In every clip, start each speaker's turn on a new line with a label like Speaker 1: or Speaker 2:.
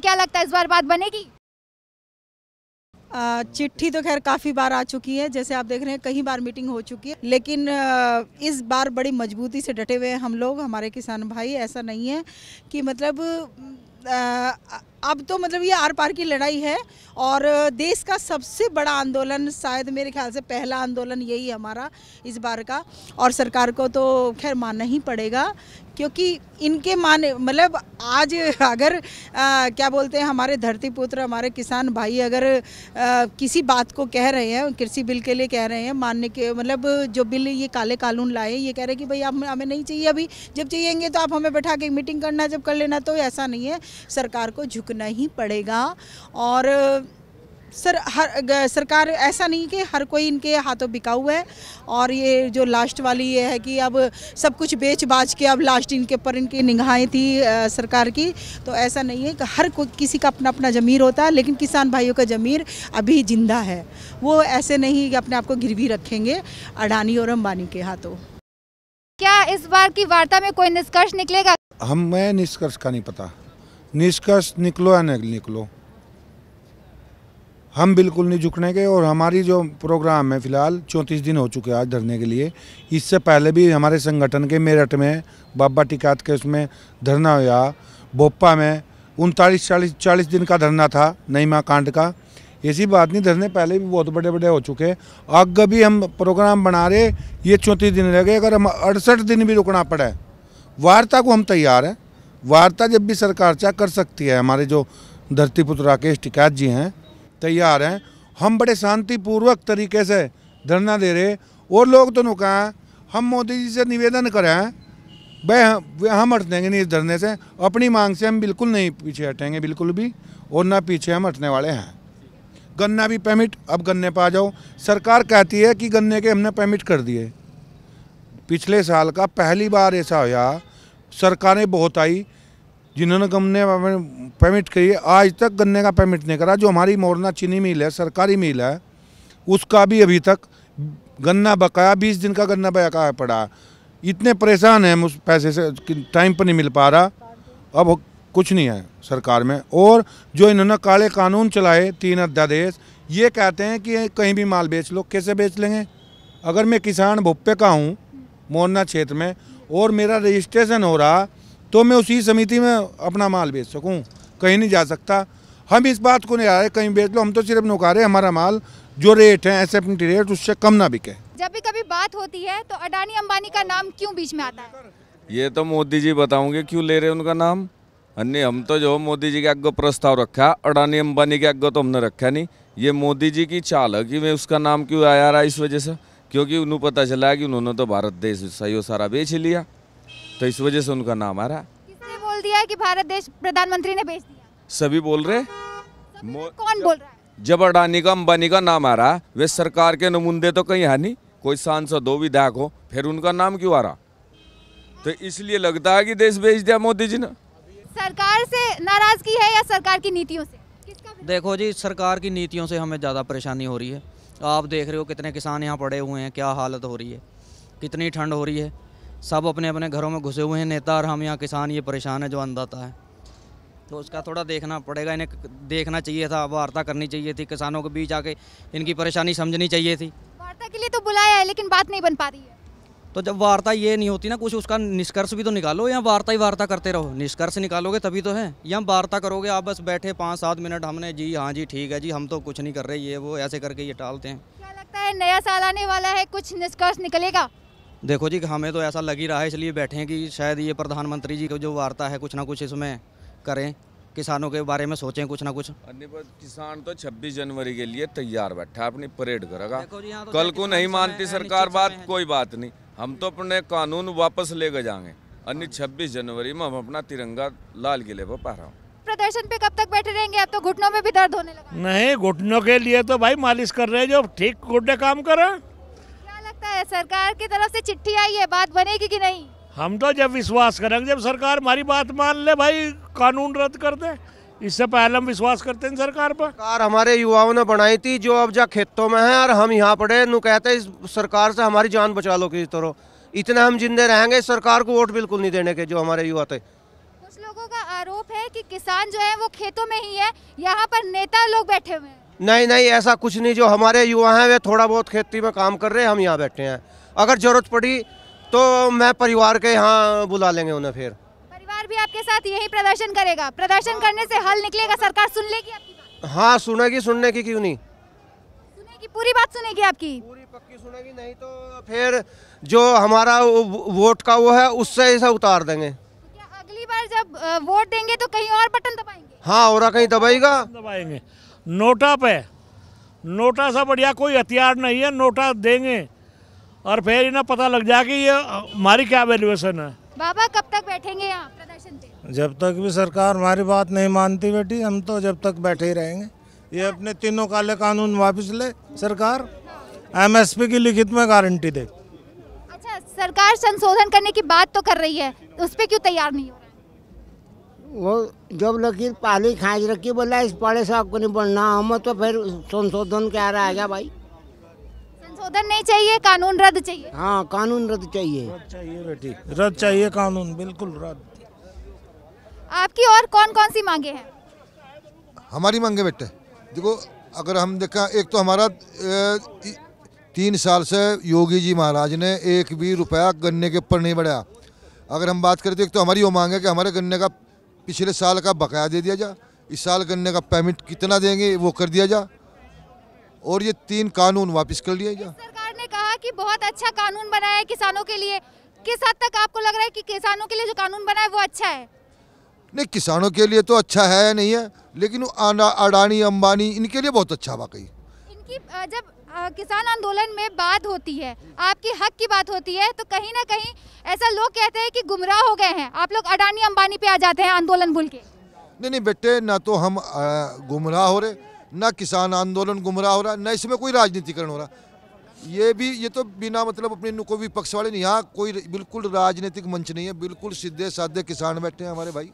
Speaker 1: क्या लगता है इस बार बात बनेगी चिट्ठी तो खैर काफ़ी बार आ चुकी है जैसे आप देख रहे हैं कई बार मीटिंग हो चुकी है लेकिन इस बार बड़ी मजबूती से डटे हुए हैं हम लोग हमारे किसान भाई ऐसा नहीं है कि मतलब आ, अब तो मतलब ये आर पार की लड़ाई है और देश का सबसे बड़ा आंदोलन शायद मेरे ख्याल से पहला आंदोलन यही हमारा इस बार का और सरकार को तो खैर मानना ही पड़ेगा क्योंकि इनके माने मतलब आज अगर आ, क्या बोलते हैं हमारे धरती पुत्र हमारे किसान भाई अगर आ, किसी बात को कह रहे हैं कृषि बिल के लिए कह रहे हैं मानने के मतलब जो बिल ये काले कानून लाए ये कह रहे हैं कि भाई आप हमें नहीं चाहिए अभी जब चाहिएंगे तो आप हमें बैठा के मीटिंग करना जब कर लेना तो ऐसा नहीं है सरकार को झुक रुकना ही पड़ेगा और सर हर सरकार ऐसा नहीं कि हर कोई इनके हाथों बिका हुआ है और ये जो लास्ट वाली ये है कि अब सब कुछ बेच बाच के अब लास्ट इनके पर इनकी निगाहें थी आ, सरकार की तो ऐसा नहीं है कि हर को किसी का अपना अपना ज़मीर होता है लेकिन किसान भाइयों का ज़मीर अभी ज़िंदा है वो ऐसे नहीं कि अपने आप को गिरवी रखेंगे अडानी और अम्बानी के हाथों क्या इस बार की वार्ता में कोई निष्कर्ष निकलेगा
Speaker 2: हमें निष्कर्ष का नहीं पता निष्कर्ष निकलो या नहीं निकलो हम बिल्कुल नहीं झुकने के और हमारी जो प्रोग्राम है फिलहाल चौंतीस दिन हो चुके हैं आज धरने के लिए इससे पहले भी हमारे संगठन के मेरठ में बाबा टिकात के उसमें धरना हुआ भोपा में उनतालीस चालीस चालीस दिन का धरना था नईमा कांड का ऐसी बात नहीं धरने पहले भी बहुत बड़े बड़े हो चुके हैं अग भी हम प्रोग्राम बना रहे ये चौंतीस दिन रह गए अगर हम अड़सठ दिन भी रुकना पड़े वार्ता को हम तैयार हैं वार्ता जब भी सरकार चाह कर सकती है हमारे जो धरतीपुत्र राकेश टिकात जी हैं तैयार हैं हम बड़े शांतिपूर्वक तरीके से धरना दे रहे और लोग तो नुका हम मोदी जी से निवेदन करें वे हम हट देंगे नहीं इस धरने से अपनी मांग से हम बिल्कुल नहीं पीछे हटेंगे बिल्कुल भी और ना पीछे हम हटने वाले हैं गन्ना भी पेमिट अब गन्ने पर आ जाओ सरकार कहती है कि गन्ने के हमने पेमिट कर दिए पिछले साल का पहली बार ऐसा होया सरकारें बहुत आई जिन्होंने गन्ने पेमेंट की आज तक गन्ने का पेमेंट नहीं करा जो हमारी मोरना चीनी मिल है सरकारी मिल है उसका भी अभी तक गन्ना बकाया बीस दिन का गन्ना बकाया पड़ा इतने परेशान हैं उस पैसे से टाइम पर नहीं मिल पा रहा अब कुछ नहीं है सरकार में और जो इन्होंने काले कानून चलाए तीन अध्यादेश ये कहते हैं कि कहीं भी माल बेच लो कैसे बेच लेंगे अगर मैं किसान भुप्पे का हूँ मोरना क्षेत्र में और मेरा रजिस्ट्रेशन हो रहा तो मैं उसी समिति में अपना माल बेच सकूँ कहीं नहीं जा सकता हम इस बात को नहीं आ रहे कहीं बेच लो हम तो सिर्फ नुका रहे हमारा माल जो रेट है एस रेट उससे कम ना बिके
Speaker 3: जब भी कभी बात होती है तो अडानी अंबानी का नाम क्यों बीच में आता है
Speaker 2: ये तो मोदी जी बताओगे क्यों ले रहे उनका नाम अन्य हम तो जो मोदी जी के आगे प्रस्ताव रखा अडानी अंबानी के आगे तो हमने रखा नहीं ये मोदी जी की चाल है कि मैं उसका नाम क्यों आया रहा इस वजह से क्योंकि उन्हें पता चला कि उन्होंने तो भारत देश सही सारा बेच लिया तो इस वजह से उनका नाम आ रहा
Speaker 3: किसने बोल दिया कि भारत देश प्रधानमंत्री ने भेज दिया
Speaker 2: सभी बोल रहे कौन बोल रहा है जब अडानी का अंबानी का नाम आ रहा वे सरकार के नमूंदे तो कहीं है नहीं कोई सांसद हो विधायक हो फिर उनका नाम क्यों आ रहा
Speaker 1: तो इसलिए लगता है कि देश भेज दिया मोदी जी ने
Speaker 3: सरकार से की है या सरकार की नीतियों से
Speaker 1: देखो जी सरकार की नीतियों से हमें ज़्यादा परेशानी हो रही है आप देख रहे हो कितने किसान यहाँ पड़े हुए हैं क्या हालत हो रही है कितनी ठंड हो रही है सब अपने अपने घरों में घुसे हुए हैं नेता और हम यहाँ किसान ये परेशान है जो अंदाता है तो उसका थोड़ा देखना पड़ेगा इन्हें देखना चाहिए था वार्ता करनी चाहिए थी किसानों के बीच आके इनकी परेशानी समझनी चाहिए थी
Speaker 3: वार्ता के लिए तो बुलाया है लेकिन बात नहीं बन पा रही है
Speaker 1: तो जब वार्ता ये नहीं होती ना कुछ उसका निष्कर्ष भी तो निकालो या वार्ता ही वार्ता करते रहो निष्कर्ष निकालोगे तभी तो है या वार्ता करोगे आप बस बैठे पाँच सात मिनट हमने जी हाँ जी ठीक है जी हम तो कुछ नहीं कर रहे ये वो ऐसे करके ये टालते हैं क्या
Speaker 3: लगता है नया साल आने वाला है कुछ निष्कर्ष निकलेगा
Speaker 1: देखो जी हमें तो ऐसा लग ही रहा है इसलिए बैठे हैं कि शायद ये प्रधानमंत्री जी की जो वार्ता है कुछ ना कुछ इसमें करें किसानों के बारे में सोचें कुछ ना कुछ
Speaker 2: किसान तो 26 जनवरी के लिए तैयार बैठा है अपनी परेड करेगा
Speaker 3: तो
Speaker 1: कल
Speaker 2: को नहीं मानती सरकार बात कोई बात नहीं हम तो अपने कानून वापस लेकर जाएंगे अन्य छब्बीस जनवरी में हम अपना तिरंगा लाल किले पर पा रहा हूँ
Speaker 3: प्रदर्शन पे कब तक बैठे रहेंगे अब तो घुटनों में भी दर्द होने
Speaker 2: लगा नहीं घुटनों के लिए तो भाई मालिश कर रहे हैं जो ठीक घुटने काम करें
Speaker 3: लगता है सरकार की तरफ से चिट्ठी आई है बात बनेगी कि नहीं
Speaker 2: हम तो जब विश्वास करेंगे जब सरकार हमारी बात मान ले भाई कानून रद्द कर दे इससे पहले हम विश्वास करते हैं सरकार पर सरकार हमारे युवाओं ने बनाई थी जो अब जा खेतों में है और हम
Speaker 4: यहाँ पड़े नु कहते इस सरकार से हमारी जान बचा लो किसी तरह इतने हम जिंदे रहेंगे सरकार को वोट बिल्कुल नहीं देने के जो हमारे युवा थे कुछ
Speaker 3: लोगों का आरोप है कि किसान जो है वो खेतों में ही है यहाँ पर नेता लोग बैठे हुए हैं
Speaker 4: नहीं नहीं ऐसा कुछ नहीं जो हमारे युवा हैं वे थोड़ा बहुत खेती में काम कर रहे हैं हम यहाँ बैठे हैं अगर ज़रूरत पड़ी तो मैं परिवार के यहाँ बुला लेंगे उन्हें फिर परिवार
Speaker 3: भी आपके साथ यही प्रदर्शन करेगा प्रदर्शन हाँ। करने से हल निकलेगा सरकार सुन लेगी
Speaker 4: हाँ सुनेगी सुनने की क्यों नहीं
Speaker 3: सुनेगी पूरी बात सुनेगी आपकी पूरी पक्की सुनेगी
Speaker 4: नहीं तो फिर जो हमारा वोट का वो है
Speaker 2: उससे ऐसा उतार देंगे तो
Speaker 3: अगली बार जब वोट देंगे तो कहीं और बटन
Speaker 2: दबाएंगे हाँ और कहीं दबाएगा दबाएंगे नोटा पे नोटा सा बढ़िया कोई हथियार नहीं है नोटा देंगे और फिर इन्हें पता लग जाए कि ये हमारी क्या वैल्यूएशन है
Speaker 3: बाबा कब तक बैठेंगे आप प्रदर्शन
Speaker 2: पे जब तक भी सरकार हमारी बात नहीं मानती बेटी हम तो जब तक बैठे ही रहेंगे ये अपने तीनों काले कानून वापस ले सरकार एमएसपी की लिखित में गारंटी दे
Speaker 3: अच्छा सरकार संशोधन करने की बात तो कर रही है उस पर क्यों तैयार नहीं हो
Speaker 1: वो जब लकीर पाली खाँच रखी बोला इस पढ़े से आपको नहीं बढ़ना हम तो फिर संशोधन क्या रहेगा भाई
Speaker 3: संशोधन नहीं चाहिए कानून रद्द चाहिए
Speaker 2: हाँ कानून रद्द चाहिए रद्द चाहिए बेटी रद्द चाहिए कानून बिल्कुल रद्द
Speaker 3: आपकी और कौन कौन सी मांगे हैं
Speaker 4: हमारी मांगे बेटे देखो अगर हम देखा एक तो हमारा तीन साल से योगी जी महाराज ने एक भी रुपया गन्ने के ऊपर नहीं बढ़ाया अगर हम बात करें तो एक तो हमारी वो मांग है कि हमारे गन्ने का पिछले साल का बकाया दे दिया जा इस साल गन्ने का पेमेंट कितना देंगे वो कर दिया जा और ये तीन कानून वापस कर लिए जा
Speaker 3: सरकार ने कहा कि बहुत अच्छा कानून बनाया है किसानों के लिए किस हद तक आपको लग रहा है कि किसानों के लिए जो कानून बना वो अच्छा है
Speaker 4: नहीं किसानों के लिए तो अच्छा है या नहीं है लेकिन अडानी अम्बानी इनके लिए बहुत अच्छा वाकई
Speaker 3: इनकी जब किसान आंदोलन में बात होती है आपके हक की बात होती है तो कहीं ना कहीं ऐसा लोग कहते हैं कि गुमराह हो गए हैं आप लोग अडानी अंबानी पे आ जाते हैं आंदोलन भूल के
Speaker 4: नहीं नहीं बेटे ना तो हम गुमराह हो रहे ना किसान आंदोलन गुमराह हो रहा ना इसमें कोई राजनीतिकरण हो रहा ये भी ये तो बिना मतलब अपने कोई भी पक्ष वाले नहीं यहाँ कोई बिल्कुल राजनीतिक मंच नहीं है बिल्कुल सीधे साधे किसान बैठे हैं हमारे भाई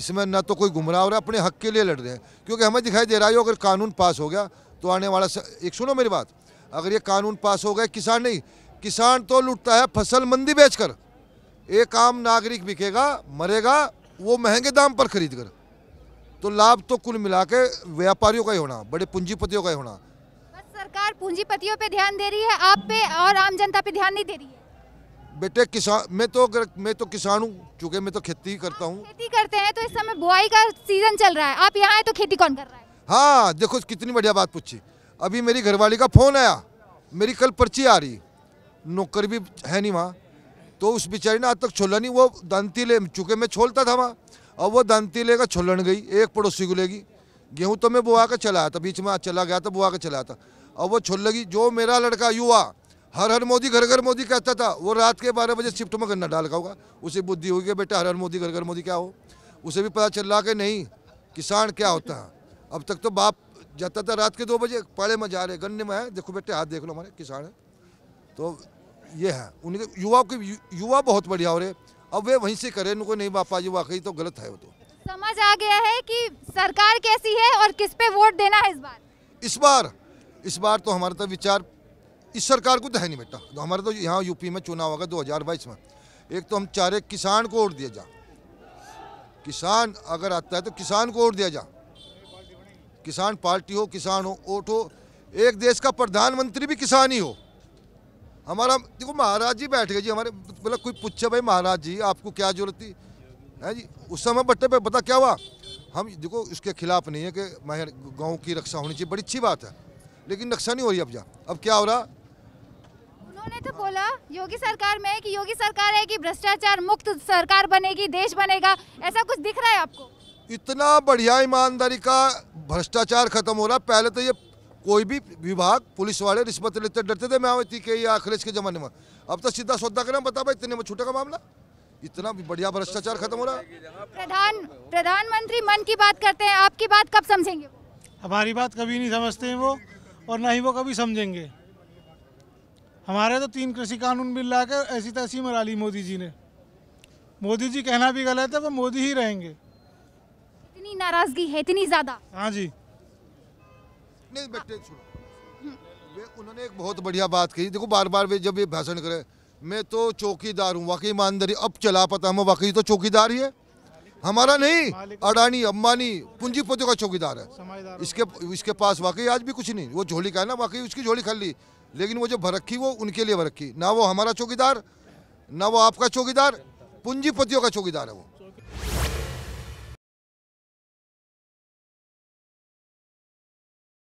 Speaker 4: इसमें ना तो कोई गुमराह हो रहा है अपने हक के लिए लड़ रहे हैं क्योंकि हमें दिखाई दे रहा है अगर कानून पास हो गया तो आने वाला एक सुनो मेरी बात अगर ये कानून पास हो गया किसान नहीं किसान तो लुटता है फसल मंदी बेचकर एक आम नागरिक बिकेगा मरेगा वो महंगे दाम पर खरीद कर तो लाभ तो कुल मिला के व्यापारियों का ही होना बड़े पूंजीपतियों का ही होना
Speaker 3: बस सरकार पूंजीपतियों पे ध्यान दे रही है आप पे और आम जनता पे ध्यान नहीं दे रही है
Speaker 4: बेटे किसान मैं तो मैं तो किसान हूँ चूँकि मैं तो खेती करता हूँ
Speaker 3: खेती करते हैं तो इस समय बुआई का सीजन चल रहा है आप यहाँ है तो खेती कौन कर रहा है
Speaker 4: हाँ देखो कितनी बढ़िया बात पूछी अभी मेरी घरवाली का फोन आया मेरी कल पर्ची आ रही नौकर भी है नहीं वहाँ तो उस बेचारी ने आज तक छोला नहीं वो दंती ले चूँकि मैं छोलता था वहाँ अब वो दंती लेकर छोलन गई एक पड़ोसी को लेगी गेहूँ तो मैं बुआ कर चला था बीच में चला गया था बुआ कर चला था अब वो छोल लगी जो मेरा लड़का युवा हर हर मोदी घर घर मोदी कहता था वो रात के बारह बजे शिफ्ट में गन्ना डाल का होगा उसे बुद्धि होगी बेटा हर हर मोदी घर घर मोदी क्या हो उसे भी पता चल रहा कि नहीं किसान क्या होता है अब तक तो बाप जाता था रात के दो बजे पाड़े में जा रहे गन्ने में है देखो बेटे हाथ देख लो हमारे किसान है तो ये है उनके युवाओं के युवा बहुत बढ़िया हो रहे अब वे वहीं से करें उनको नहीं बापा जी वाकई तो गलत है वो तो
Speaker 3: समझ आ गया है कि सरकार कैसी है और किस पे वोट देना है इस बार
Speaker 4: इस बार इस बार तो हमारा तो विचार इस सरकार को तो है नहीं बेटा तो हमारा तो यहाँ यूपी में चुनाव होगा दो में एक तो हम चारे किसान को वोट दिया जा किसान अगर आता है तो किसान को वोट दिया जा किसान पार्टी हो किसान हो वोट हो एक देश का प्रधानमंत्री भी किसान ही हो हमारा देखो महाराज जी बैठ गए जी हमारे मतलब कोई पूछे भाई महाराज जी आपको क्या जरूरत थी है जी उस समय बट्टे पे पता क्या हुआ हम देखो इसके खिलाफ नहीं है कि माहिर गाँव की रक्षा होनी चाहिए बड़ी अच्छी बात है लेकिन रक्षा नहीं हो रही अब जा अब क्या हो रहा
Speaker 3: उन्होंने तो बोला योगी सरकार में कि योगी सरकार है कि भ्रष्टाचार मुक्त सरकार बनेगी देश बनेगा ऐसा कुछ दिख रहा है आपको
Speaker 4: इतना बढ़िया ईमानदारी का भ्रष्टाचार खत्म हो रहा पहले तो ये कोई भी विभाग पुलिस वाले रिश्वत लेते डरते थे मैं मायावती के या अखिलेश के जमाने में अब तो सीधा सौदा करें बता भाई इतने में छूटा का मामला
Speaker 2: इतना बढ़िया
Speaker 4: भ्रष्टाचार खत्म हो रहा
Speaker 3: है प्रधान प्रधानमंत्री मन की बात करते हैं आपकी बात कब समझेंगे
Speaker 2: हमारी बात कभी नहीं समझते हैं वो और ना ही वो कभी समझेंगे हमारे तो तीन कृषि कानून बिल ला ऐसी तैसी मरा ली मोदी जी ने मोदी जी कहना भी गलत है वो मोदी ही रहेंगे
Speaker 3: इतनी नाराजगी है
Speaker 2: इतनी ज्यादा हाँ जी
Speaker 3: नहीं हाँ। बेटे सुनो वे उन्होंने एक
Speaker 4: बहुत बढ़िया बात कही देखो बार बार वे जब ये भाषण करे मैं तो चौकीदार हूँ वाकई ईमानदारी अब चला पता हम वाकई तो चौकीदार ही है हमारा नहीं अडानी अम्बानी पूंजीपतियों का चौकीदार है इसके इसके पास वाकई आज भी कुछ नहीं वो झोली का है ना वाकई उसकी झोली खा ली लेकिन वो जो भरखी वो उनके लिए भरखी ना वो हमारा चौकीदार ना वो आपका चौकीदार पूंजीपतियों का चौकीदार है वो